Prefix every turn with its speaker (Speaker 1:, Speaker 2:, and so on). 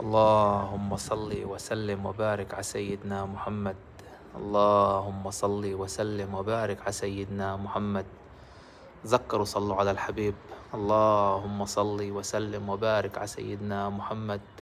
Speaker 1: اللهم صل وسلم وبارك على سيدنا محمد اللهم صل وسلم وبارك على سيدنا محمد ذكروا صلوا على الحبيب اللهم صل وسلم وبارك على سيدنا محمد